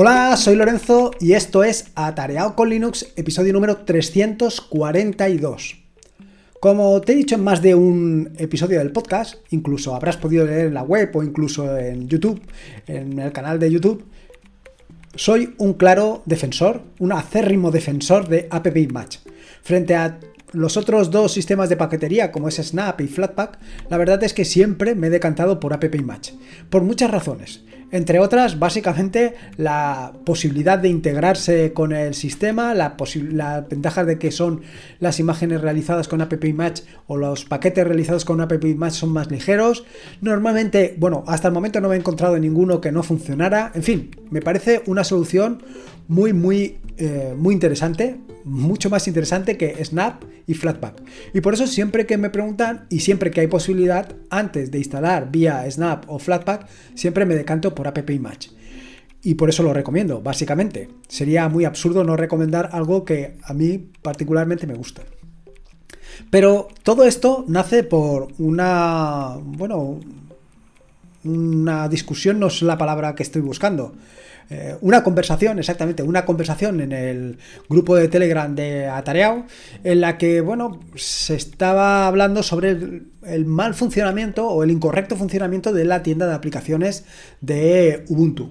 Hola, soy Lorenzo y esto es Atareado con Linux, episodio número 342. Como te he dicho en más de un episodio del podcast, incluso habrás podido leer en la web o incluso en YouTube, en el canal de YouTube, soy un claro defensor, un acérrimo defensor de App Frente a los otros dos sistemas de paquetería, como es Snap y Flatpak, la verdad es que siempre me he decantado por App por muchas razones. Entre otras, básicamente la posibilidad de integrarse con el sistema, la, ventajas ventaja de que son las imágenes realizadas con App Image o los paquetes realizados con App Image son más ligeros. Normalmente, bueno, hasta el momento no me he encontrado ninguno que no funcionara. En fin, me parece una solución muy, muy, eh, muy interesante, mucho más interesante que Snap y Flatpak. Y por eso siempre que me preguntan y siempre que hay posibilidad, antes de instalar vía Snap o Flatpak, siempre me decanto por App Image. Y por eso lo recomiendo, básicamente. Sería muy absurdo no recomendar algo que a mí particularmente me gusta. Pero todo esto nace por una, bueno, una discusión no es la palabra que estoy buscando. Eh, una conversación, exactamente, una conversación en el grupo de Telegram de Atareao, en la que, bueno, se estaba hablando sobre el mal funcionamiento o el incorrecto funcionamiento de la tienda de aplicaciones de Ubuntu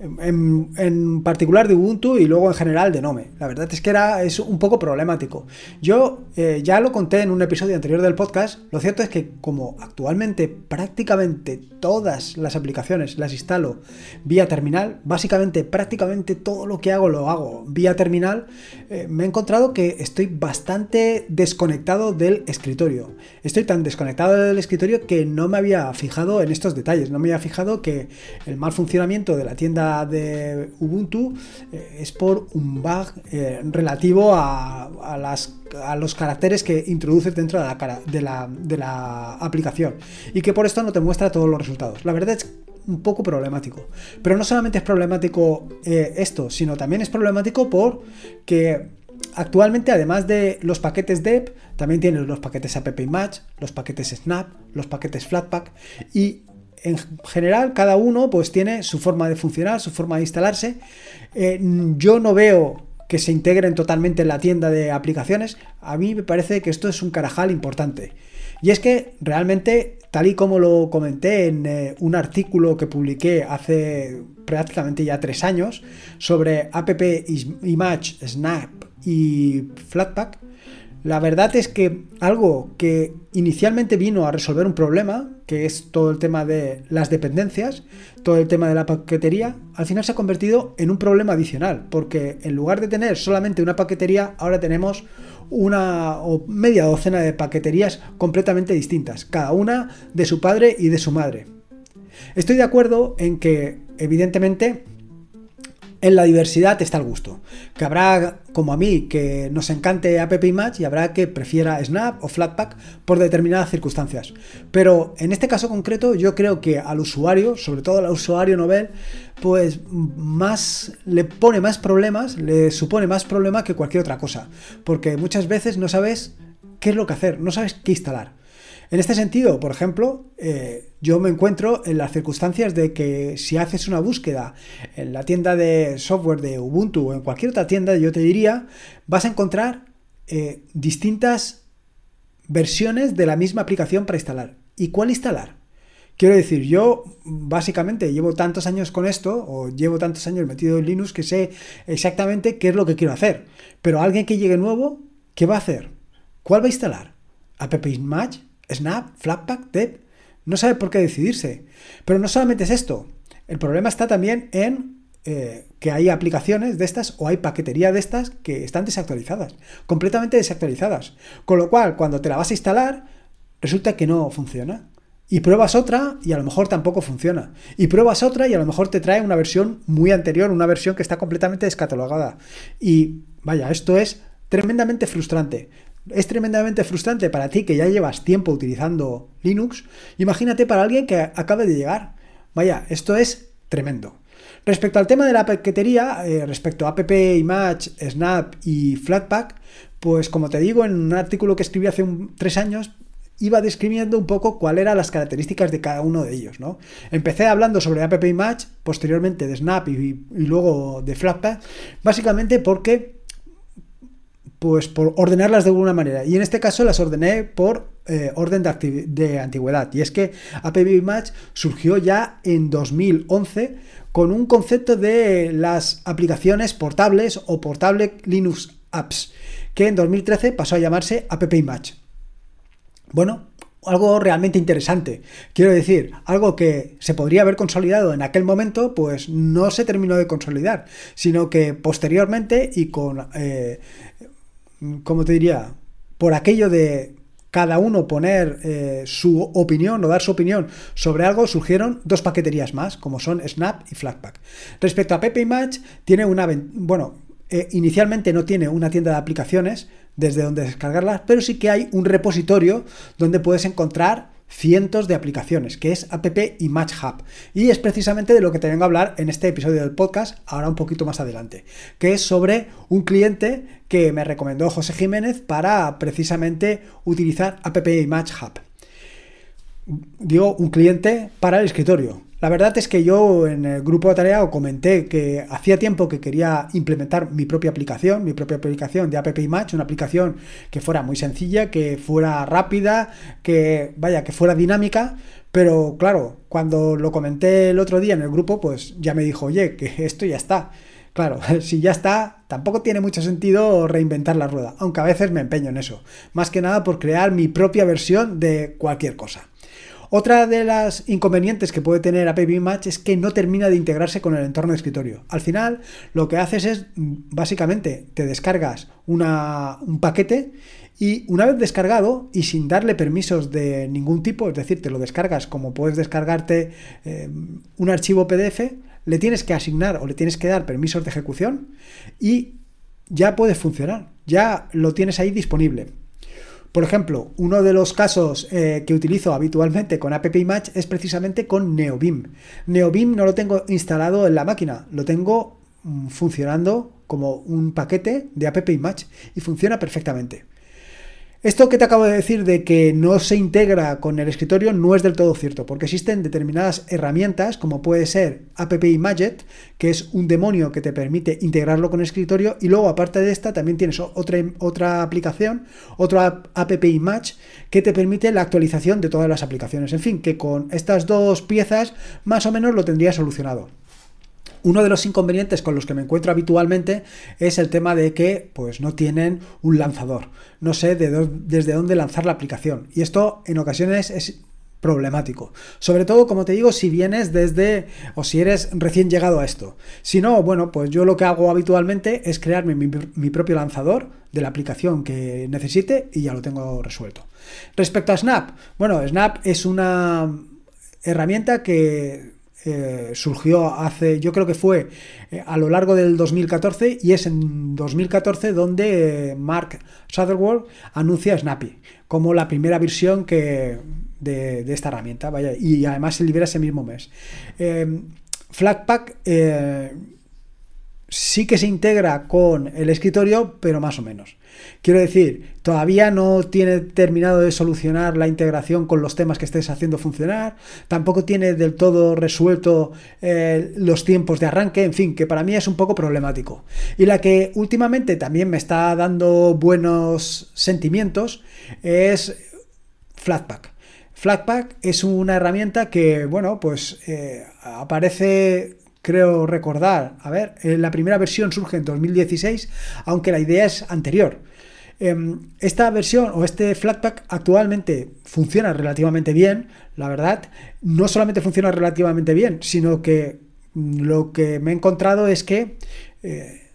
en, particular de Ubuntu y luego en general de Nome. La verdad es que era es un poco problemático. Yo eh, ya lo conté en un episodio anterior del podcast. Lo cierto es que como actualmente prácticamente todas las aplicaciones las instalo vía terminal, básicamente prácticamente todo lo que hago lo hago vía terminal, eh, me he encontrado que estoy bastante desconectado del escritorio. Estoy tan desconectado del escritorio que no me había fijado en estos detalles. No me había fijado que el mal funcionamiento de la tienda de Ubuntu eh, es por un bug eh, relativo a, las, a, los caracteres que introduces dentro de la, de, la, de la aplicación y que por esto no te muestra todos los resultados. La verdad es un poco problemático. Pero no solamente es problemático eh, esto, sino también es problemático porque actualmente, además de los paquetes DEP, también tienes los paquetes AppImage, los paquetes Snap, los paquetes Flatpak y en general cada uno pues tiene su forma de funcionar, su forma de instalarse. Eh, yo no veo que se integren totalmente en la tienda de aplicaciones. A mí me parece que esto es un carajal importante. Y es que realmente, tal y como lo comenté en eh, un artículo que publiqué hace prácticamente ya tres años sobre App Image, Snap y Flatpak, la verdad es que algo que inicialmente vino a resolver un problema, que es todo el tema de las dependencias, todo el tema de la paquetería, al final se ha convertido en un problema adicional, porque en lugar de tener solamente una paquetería, ahora tenemos una o media docena de paqueterías completamente distintas, cada una de su padre y de su madre. Estoy de acuerdo en que, evidentemente, en la diversidad está el gusto, que habrá, como a mí, que nos encante App Image y habrá que prefiera Snap o Flatpak por determinadas circunstancias. Pero en este caso concreto yo creo que al usuario, sobre todo al usuario Nobel, pues más le pone más problemas, le supone más problemas que cualquier otra cosa, porque muchas veces no sabes qué es lo que hacer, no sabes qué instalar. En este sentido, por ejemplo, eh, yo me encuentro en las circunstancias de que si haces una búsqueda en la tienda de software de Ubuntu o en cualquier otra tienda, yo te diría, vas a encontrar eh, distintas versiones de la misma aplicación para instalar. ¿Y cuál instalar? Quiero decir, yo básicamente llevo tantos años con esto, o llevo tantos años metido en Linux, que sé exactamente qué es lo que quiero hacer. Pero alguien que llegue nuevo, ¿qué va a hacer? ¿Cuál va a instalar? ¿AppImage? Snap, Flatpak, TEP. no sabe por qué decidirse. Pero no solamente es esto, el problema está también en eh, que hay aplicaciones de estas o hay paquetería de estas que están desactualizadas, completamente desactualizadas. Con lo cual, cuando te la vas a instalar, resulta que no funciona. Y pruebas otra y a lo mejor tampoco funciona. Y pruebas otra y a lo mejor te trae una versión muy anterior, una versión que está completamente descatalogada. Y vaya, esto es tremendamente frustrante es tremendamente frustrante para ti que ya llevas tiempo utilizando Linux, imagínate para alguien que acaba de llegar. Vaya, esto es tremendo. Respecto al tema de la paquetería, eh, respecto a app, image, snap y flatpak, pues como te digo, en un artículo que escribí hace tres años, iba describiendo un poco cuáles eran las características de cada uno de ellos. ¿no? Empecé hablando sobre app image, posteriormente de snap y, y luego de flatpak, básicamente porque pues por ordenarlas de alguna manera. Y en este caso las ordené por eh, orden de, antigüedad. Y es que match surgió ya en 2011 con un concepto de las aplicaciones portables o portable Linux Apps, que en 2013 pasó a llamarse AppImage. Bueno, algo realmente interesante. Quiero decir, algo que se podría haber consolidado en aquel momento, pues no se terminó de consolidar, sino que posteriormente y con eh, como te diría? Por aquello de cada uno poner eh, su opinión o dar su opinión sobre algo, surgieron dos paqueterías más, como son Snap y Flatpak. Respecto a Pepe Match, tiene una... Bueno, eh, inicialmente no tiene una tienda de aplicaciones desde donde descargarlas, pero sí que hay un repositorio donde puedes encontrar cientos de aplicaciones, que es App y Match Y es precisamente de lo que te vengo a hablar en este episodio del podcast, ahora un poquito más adelante, que es sobre un cliente que me recomendó José Jiménez para precisamente utilizar App y Match Hub. Digo, un cliente para el escritorio, la verdad es que yo en el grupo de tarea comenté que hacía tiempo que quería implementar mi propia aplicación, mi propia aplicación de App Match, una aplicación que fuera muy sencilla, que fuera rápida, que vaya, que fuera dinámica, pero claro, cuando lo comenté el otro día en el grupo, pues ya me dijo, oye, que esto ya está. Claro, si ya está, tampoco tiene mucho sentido reinventar la rueda, aunque a veces me empeño en eso, más que nada por crear mi propia versión de cualquier cosa. Otra de las inconvenientes que puede tener api match es que no termina de integrarse con el entorno de escritorio. Al final, lo que haces es, básicamente, te descargas un paquete y una vez descargado y sin darle permisos de ningún tipo, es decir, te lo descargas como puedes descargarte eh, un archivo PDF, le tienes que asignar o le tienes que dar permisos de ejecución y ya puede funcionar, ya lo tienes ahí disponible. Por ejemplo, uno de los casos eh, que utilizo habitualmente con App es precisamente con NeoBeam. NeoBeam no lo tengo instalado en la máquina, lo tengo mm, funcionando como un paquete de App y funciona perfectamente. Esto que te acabo de decir de que no se integra con el escritorio no es del todo cierto, porque existen determinadas herramientas, como puede ser Imaget, que es un demonio que te permite integrarlo con el escritorio, y luego aparte de esta también tienes otra, otra aplicación, otra match que te permite la actualización de todas las aplicaciones. En fin, que con estas dos piezas más o menos lo tendría solucionado. Uno de los inconvenientes con los que me encuentro habitualmente es el tema de que pues, no tienen un lanzador. No sé desde dónde lanzar la aplicación. Y esto en ocasiones es problemático. Sobre todo, como te digo, si vienes desde o si eres recién llegado a esto. Si no, bueno, pues yo lo que hago habitualmente es crearme mi, propio lanzador de la aplicación que necesite y ya lo tengo resuelto. Respecto a Snap, bueno, Snap es una herramienta que eh, surgió hace, yo creo que fue eh, a lo largo del 2014 y es en 2014 donde eh, Mark Sutherworld anuncia Snappy como la primera versión que, de, esta herramienta, vaya, y además se libera ese mismo mes. Flatpak sí que se integra con el escritorio, pero más o menos. Quiero decir, todavía no tiene terminado de solucionar la integración con los temas que estés haciendo funcionar, tampoco tiene del todo resuelto eh, los tiempos de arranque, en fin, que para mí es un poco problemático. Y la que últimamente también me está dando buenos sentimientos es Flatpak. Flatpak es una herramienta que, bueno, pues eh, aparece creo recordar. A ver, eh, la primera versión surge en 2016, aunque la idea es anterior. Em, esta versión o este Flatpak actualmente funciona relativamente bien, la verdad. No solamente funciona relativamente bien, sino que mm, lo que me he encontrado es que eh,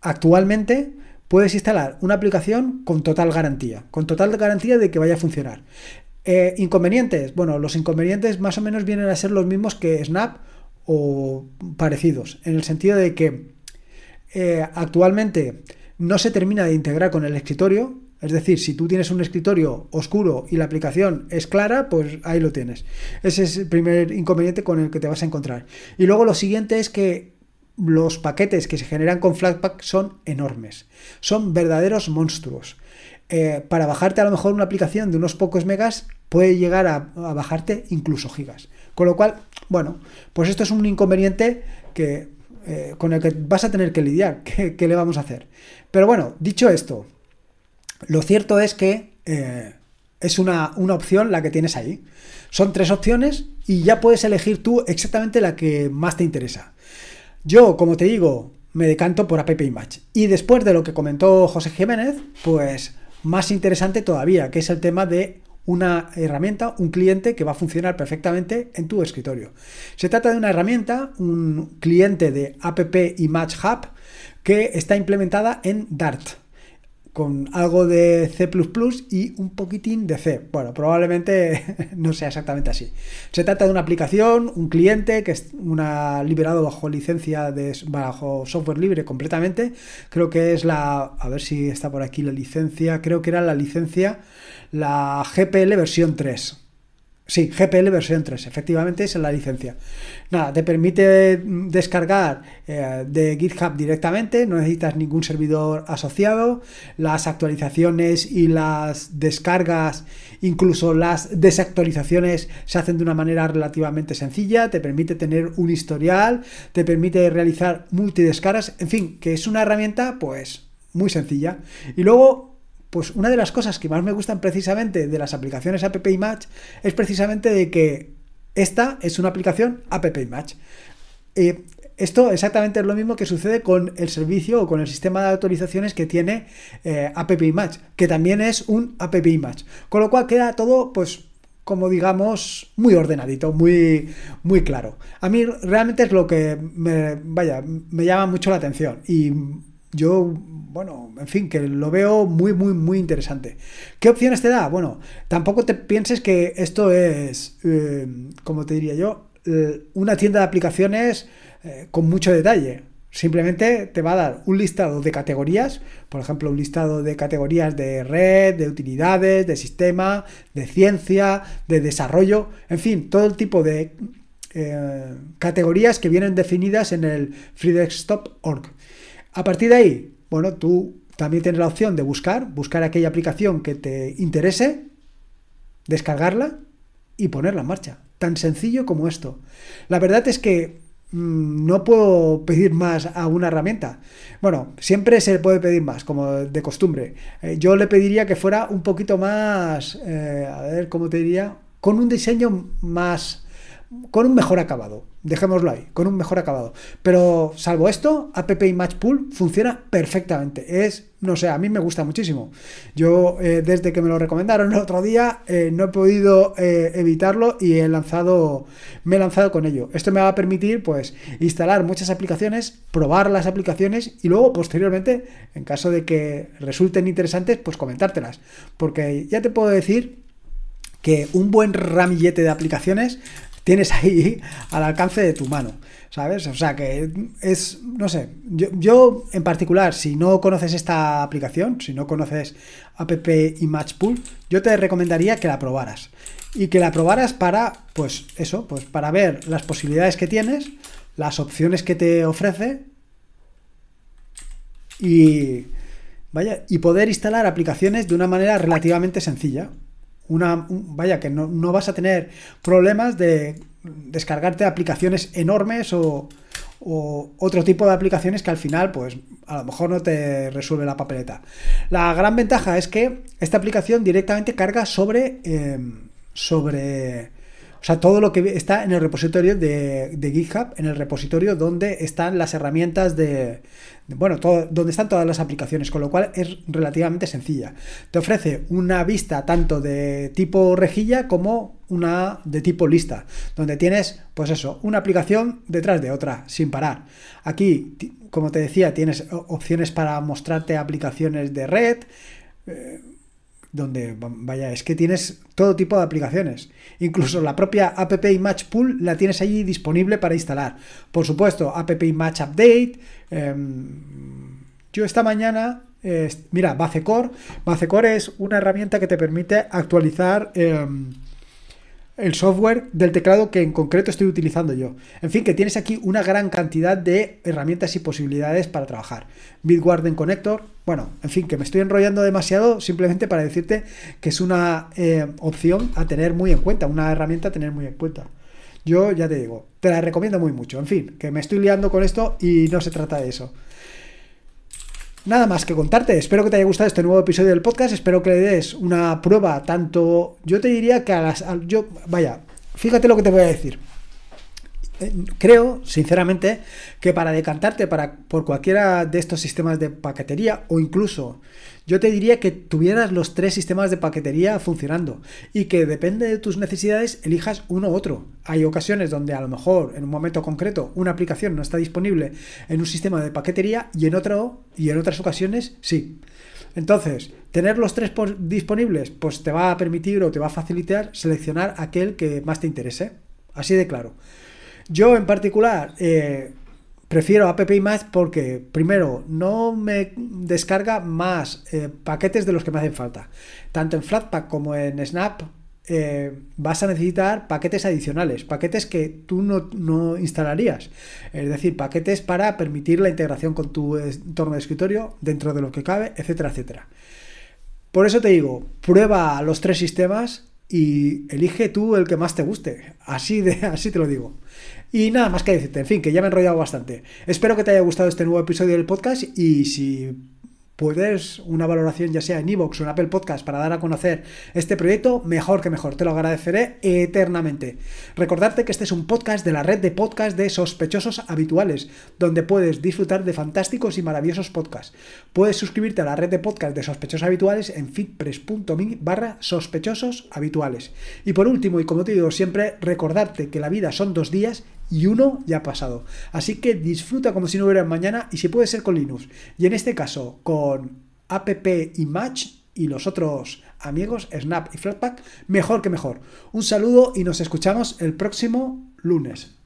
actualmente puedes instalar una aplicación con total garantía, con total garantía de que vaya a funcionar. Eh, inconvenientes, bueno, los inconvenientes más o menos vienen a ser los mismos que Snap o parecidos, en el sentido de que eh, actualmente no se termina de integrar con el escritorio, es decir, si tú tienes un escritorio oscuro y la aplicación es clara, pues ahí lo tienes. Ese es el primer inconveniente con el que te vas a encontrar. Y luego lo siguiente es que los paquetes que se generan con Flatpak son enormes. Son verdaderos monstruos. Eh, para bajarte a lo mejor una aplicación de unos pocos megas puede llegar a bajarte incluso gigas. Con lo cual, bueno, pues esto es un inconveniente que, eh, con el que vas a tener que lidiar. ¿Qué, le vamos a hacer? Pero bueno, dicho esto, lo cierto es que eh, es una, una, opción la que tienes ahí. Son tres opciones y ya puedes elegir tú exactamente la que más te interesa. Yo, como te digo, me decanto por App Image. Y después de lo que comentó José Jiménez, pues más interesante todavía, que es el tema de una herramienta, un cliente que va a funcionar perfectamente en tu escritorio. Se trata de una herramienta, un cliente de App y Match Hub que está implementada en Dart con algo de C y un poquitín de C. Bueno, probablemente no sea exactamente así. Se trata de una aplicación, un cliente que es una liberado bajo licencia de bajo software libre completamente. Creo que es la a ver si está por aquí la licencia, creo que era la licencia la GPL versión 3. Sí, GPL versión 3, efectivamente es en la licencia. Nada, te permite mm, descargar eh, de GitHub directamente, no necesitas ningún servidor asociado, las actualizaciones y las descargas, incluso las desactualizaciones se hacen de una manera relativamente sencilla, te permite tener un historial, te permite realizar multi-descargas. en fin, que es una herramienta pues muy sencilla. Y luego pues una de las cosas que más me gustan precisamente de las aplicaciones App Match es precisamente de que esta es una aplicación App Match. Eh, esto exactamente es lo mismo que sucede con el servicio o con el sistema de autorizaciones que tiene eh, App Match, que también es un App Match. Con lo cual queda todo, pues, como digamos, muy ordenadito, muy, muy claro. A mí realmente es lo que me, vaya, me llama mucho la atención y yo, bueno, en fin, que lo veo muy, muy, muy interesante. ¿Qué opciones te da? Bueno, tampoco te pienses que esto es, eh, como te diría yo, eh, una tienda de aplicaciones eh, con mucho detalle. Simplemente te va a dar un listado de categorías, por ejemplo, un listado de categorías de red, de utilidades, de sistema, de ciencia, de desarrollo, en fin, todo el tipo de categorías que vienen definidas en el freedesktop.org. A partir de ahí, bueno, tú también tienes la opción de buscar, buscar aquella aplicación que te interese, descargarla y ponerla en marcha. Tan sencillo como esto. La verdad es que mm, no puedo pedir más a una herramienta. Bueno, siempre se puede pedir más, como de costumbre. Eh, yo le pediría que fuera un poquito más, eh, a ver, ¿cómo te diría? Con un diseño más con un mejor acabado. Dejémoslo ahí, con un mejor acabado. Pero salvo esto, app y match pool funciona perfectamente. Es, no sé, a mí me gusta muchísimo. Yo, eh, desde que me lo recomendaron el otro día, eh, no he podido eh, evitarlo y he lanzado, me he lanzado con ello. Esto me va a permitir, pues, instalar muchas aplicaciones, probar las aplicaciones y luego, posteriormente, en caso de que resulten interesantes, pues comentártelas. Porque ya te puedo decir que un buen ramillete de aplicaciones tienes ahí al alcance de tu mano, ¿sabes? O sea que es, no sé, yo, en particular, si no conoces esta aplicación, si no conoces App y Matchpool, yo te recomendaría que la probaras y que la probaras para, pues eso, pues para ver las posibilidades que tienes, las opciones que te ofrece y, vaya, y poder instalar aplicaciones de una manera relativamente sencilla. Una, vaya, que no, vas a tener problemas de descargarte aplicaciones enormes o, otro tipo de aplicaciones que al final, pues a lo mejor no te resuelve la papeleta. La gran ventaja es que esta aplicación directamente carga sobre, eh, sobre o sea, todo lo que está en el repositorio de, GitHub, en el repositorio donde están las herramientas de, bueno, todo, donde están todas las aplicaciones, con lo cual es relativamente sencilla. Te ofrece una vista tanto de tipo rejilla como una de tipo lista, donde tienes, pues eso, una aplicación detrás de otra, sin parar. Aquí, como te decía, tienes opciones para mostrarte aplicaciones de red. Eh, donde vaya, es que tienes todo tipo de aplicaciones. Incluso la propia App Match Pool la tienes allí disponible para instalar. Por supuesto, App Match Update. Em, yo esta mañana, eh, mira, base core es una herramienta que te permite actualizar. Em, el software del teclado que en concreto estoy utilizando yo. En fin, que tienes aquí una gran cantidad de herramientas y posibilidades para trabajar. Bitwarden Connector, bueno, en fin, que me estoy enrollando demasiado simplemente para decirte que es una eh, opción a tener muy en cuenta, una herramienta a tener muy en cuenta. Yo ya te digo, te la recomiendo muy mucho. En fin, que me estoy liando con esto y no se trata de eso. Nada más que contarte. Espero que te haya gustado este nuevo episodio del podcast. Espero que le des una prueba tanto. Yo te diría que a las. yo, vaya, fíjate lo que te voy a decir creo, sinceramente, que para decantarte para, por cualquiera de estos sistemas de paquetería o incluso yo te diría que tuvieras los tres sistemas de paquetería funcionando y que depende de tus necesidades elijas uno u otro. Hay ocasiones donde a lo mejor en un momento concreto una aplicación no está disponible en un sistema de paquetería y en otro y en otras ocasiones sí. Entonces, tener los tres disponibles pues te va a permitir o te va a facilitar seleccionar aquel que más te interese. Así de claro. Yo en particular eh, prefiero app más porque primero no me descarga más eh, paquetes de los que me hacen falta. Tanto en Flatpak como en Snap eh, vas a necesitar paquetes adicionales, paquetes que tú no, instalarías. Es decir, paquetes para permitir la integración con tu entorno de escritorio dentro de lo que cabe, etcétera, etcétera. Por eso te digo, prueba los tres sistemas y elige tú el que más te guste. Así, de, así te lo digo. Y nada más que decirte, en fin, que ya me he enrollado bastante. Espero que te haya gustado este nuevo episodio del podcast y si puedes una valoración ya sea en iVoox o en Apple Podcast para dar a conocer este proyecto, mejor que mejor, te lo agradeceré eternamente. Recordarte que este es un podcast de la red de podcast de sospechosos habituales, donde puedes disfrutar de fantásticos y maravillosos podcasts. Puedes suscribirte a la red de podcast de sospechosos habituales en fitpress.me barra sospechosos habituales. Y por último, y como te digo siempre, recordarte que la vida son dos días y uno ya ha pasado. Así que disfruta como si no hubiera mañana y si puede ser con Linux. Y en este caso con app y match y los otros amigos, Snap y Flatpak, mejor que mejor. Un saludo y nos escuchamos el próximo lunes.